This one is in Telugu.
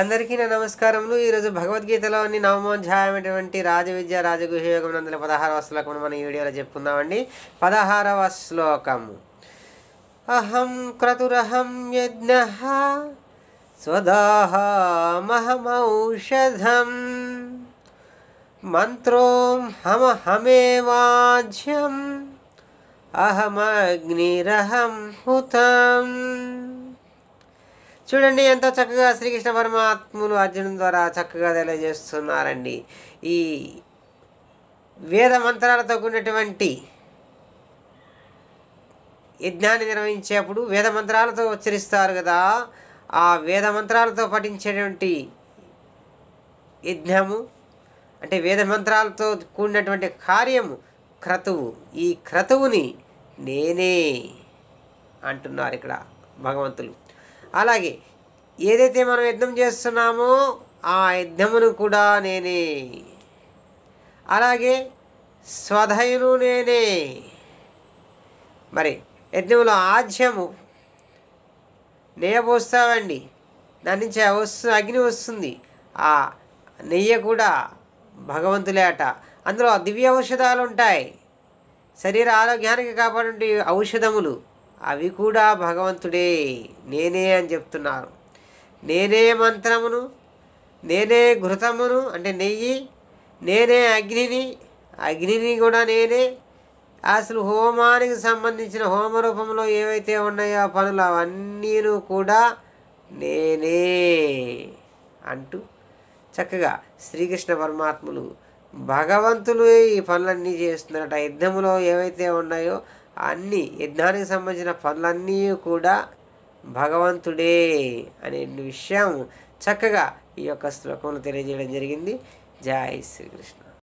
అందరికీ నా నమస్కారములు ఈరోజు భగవద్గీతలోని నవమోధ్యాయమైనటువంటి రాజ విద్య రాజగుహయోగం నందల పదహారవ శ్లోకం మనం ఈ వీడియోలో చెప్పుకుందామండి పదహారవ శ్లోకము అహం క్రతురహం యజ్ఞ స్వదాహమహమౌషధం మంత్రోం హమహమేవాజ్యం అహమగ్నిరహం హుతం చూడండి ఎంతో చక్కగా శ్రీకృష్ణ పరమాత్ములు అర్జును ద్వారా చక్కగా తెలియజేస్తున్నారండి ఈ వేద మంత్రాలతో కూడినటువంటి యజ్ఞాన్ని నిర్వహించేప్పుడు వేద మంత్రాలతో ఉచ్చరిస్తారు కదా ఆ వేద మంత్రాలతో పఠించేటువంటి యజ్ఞము అంటే వేద మంత్రాలతో కూడినటువంటి కార్యము క్రతువు ఈ క్రతువుని నేనే అంటున్నారు ఇక్కడ భగవంతులు అలాగే ఏదైతే మనం యుద్ధం చేస్తున్నామో ఆ యుద్ధమును కూడా నేనే అలాగే స్వధైను నేనే మరి యజ్ఞంలో ఆజ్యము నెయ్య పోస్తావండి దాని నుంచి వస్తు అగ్ని వస్తుంది ఆ నెయ్యి కూడా భగవంతులేట అందులో దివ్య ఔషధాలు ఉంటాయి శరీర ఆరోగ్యానికి కాపాడే ఔషధములు అవి కూడా భగవంతుడే నేనే అని చెప్తున్నారు నేనే మంత్రమును నేనే ఘృతమును అంటే నెయ్యి నేనే అగ్నిని అగ్నిని కూడా నేనే అసలు హోమానికి సంబంధించిన హోమ రూపంలో ఏవైతే ఉన్నాయో ఆ పనులు అవన్నీను కూడా నేనే అంటూ చక్కగా శ్రీకృష్ణ పరమాత్ములు భగవంతులు ఈ పనులన్నీ చేస్తున్నారట యుద్ధములో ఏవైతే ఉన్నాయో అన్ని యజ్ఞానికి సంబంధించిన పనులన్నీ కూడా భగవంతుడే అనే విషయం చక్కగా ఈ యొక్క శ్లోకంలో తెలియజేయడం జరిగింది జై శ్రీకృష్ణ